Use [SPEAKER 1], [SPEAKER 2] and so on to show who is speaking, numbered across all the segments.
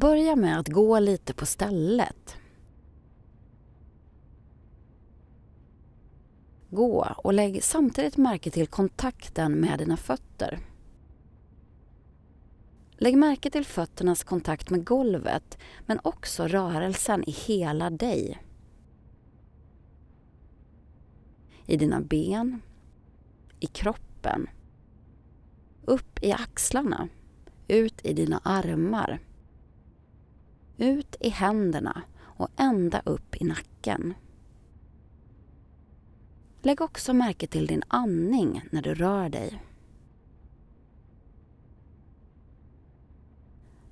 [SPEAKER 1] Börja med att gå lite på stället. Gå och lägg samtidigt märke till kontakten med dina fötter. Lägg märke till fötternas kontakt med golvet men också rörelsen i hela dig. I dina ben, i kroppen, upp i axlarna, ut i dina armar ut i händerna och ända upp i nacken. Lägg också märke till din andning när du rör dig.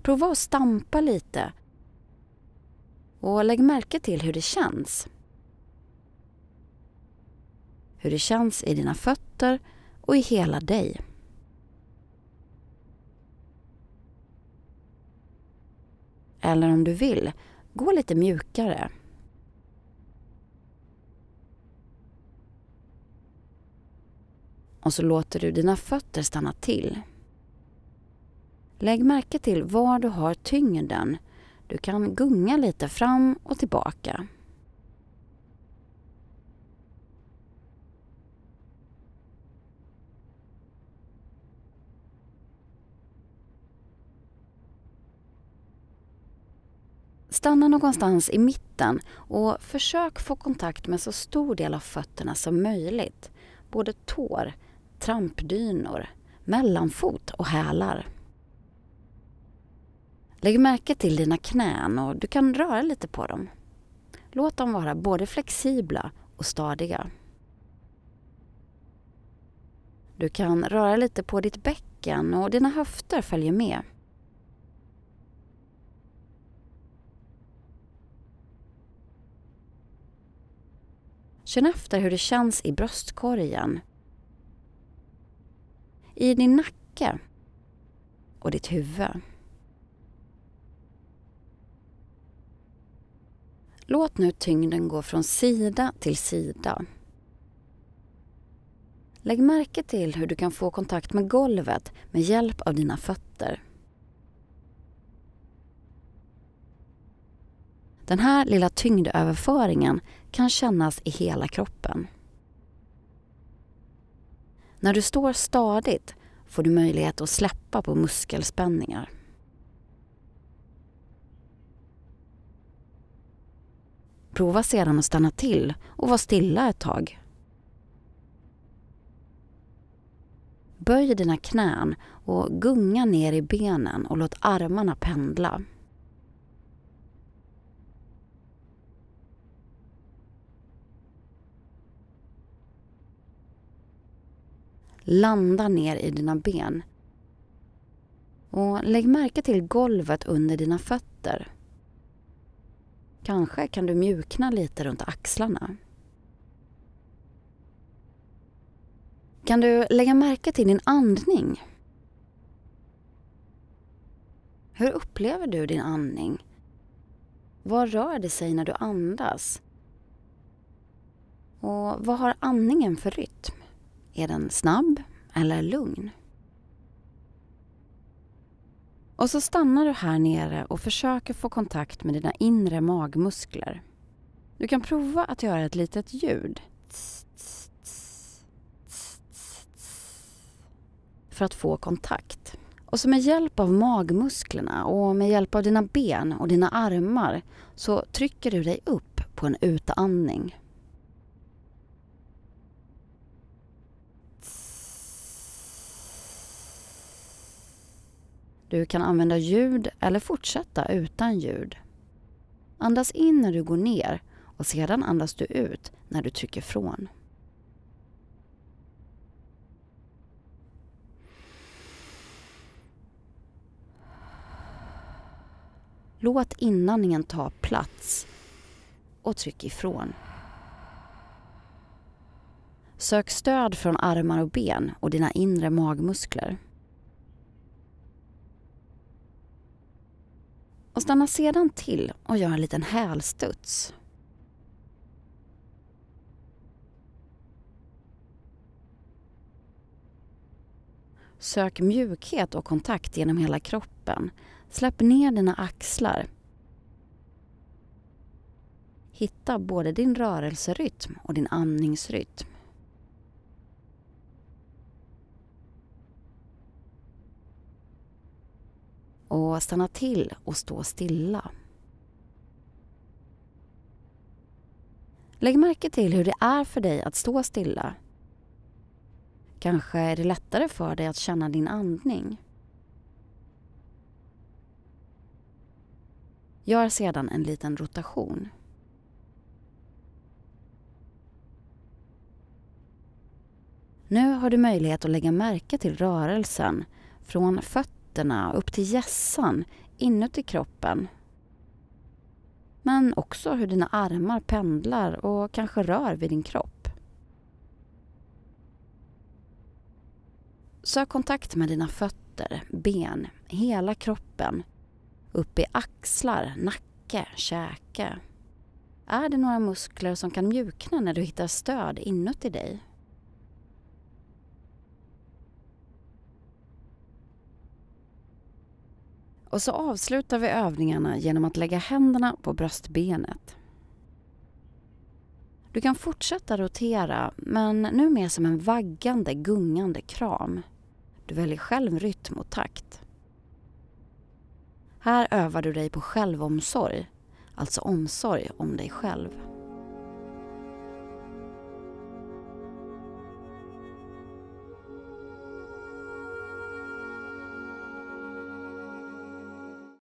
[SPEAKER 1] Prova att stampa lite och lägg märke till hur det känns. Hur det känns i dina fötter och i hela dig. eller om du vill, gå lite mjukare. Och så låter du dina fötter stanna till. Lägg märke till var du har tyngden. Du kan gunga lite fram och tillbaka. Stanna någonstans i mitten och försök få kontakt med så stor del av fötterna som möjligt. Både tår, trampdynor, mellanfot och hälar. Lägg märke till dina knän och du kan röra lite på dem. Låt dem vara både flexibla och stadiga. Du kan röra lite på ditt bäcken och dina höfter följer med. Känn efter hur det känns i bröstkorgen. I din nacke och ditt huvud. Låt nu tyngden gå från sida till sida. Lägg märke till hur du kan få kontakt med golvet med hjälp av dina fötter. Den här lilla tyngdöverföringen kan kännas i hela kroppen. När du står stadigt får du möjlighet att släppa på muskelspänningar. Prova sedan att stanna till och vara stilla ett tag. Böj dina knän och gunga ner i benen och låt armarna pendla. Landa ner i dina ben. Och lägg märke till golvet under dina fötter. Kanske kan du mjukna lite runt axlarna. Kan du lägga märke till din andning? Hur upplever du din andning? Vad rör det sig när du andas? Och vad har andningen för rytm? Är den snabb eller lugn? Och så stannar du här nere och försöker få kontakt med dina inre magmuskler. Du kan prova att göra ett litet ljud. För att få kontakt. Och så med hjälp av magmusklerna och med hjälp av dina ben och dina armar så trycker du dig upp på en utandning. Du kan använda ljud eller fortsätta utan ljud. Andas in när du går ner och sedan andas du ut när du trycker från. Låt inandningen ta plats och tryck ifrån. Sök stöd från armar och ben och dina inre magmuskler. och stannar sedan till och gör en liten hälstuds. Sök mjukhet och kontakt genom hela kroppen. Släpp ner dina axlar. Hitta både din rörelserytm och din andningsrytm. och stanna till och stå stilla. Lägg märke till hur det är för dig att stå stilla. Kanske är det lättare för dig att känna din andning. Gör sedan en liten rotation. Nu har du möjlighet att lägga märke till rörelsen från fötterna fötterna upp till hjässan inuti kroppen. Men också hur dina armar pendlar och kanske rör vid din kropp. Sök kontakt med dina fötter, ben, hela kroppen. Upp i axlar, nacke, käke. Är det några muskler som kan mjukna när du hittar stöd inuti dig? Och så avslutar vi övningarna genom att lägga händerna på bröstbenet. Du kan fortsätta rotera, men nu mer som en vaggande, gungande kram. Du väljer själv rytm och takt. Här övar du dig på självomsorg, alltså omsorg om dig själv.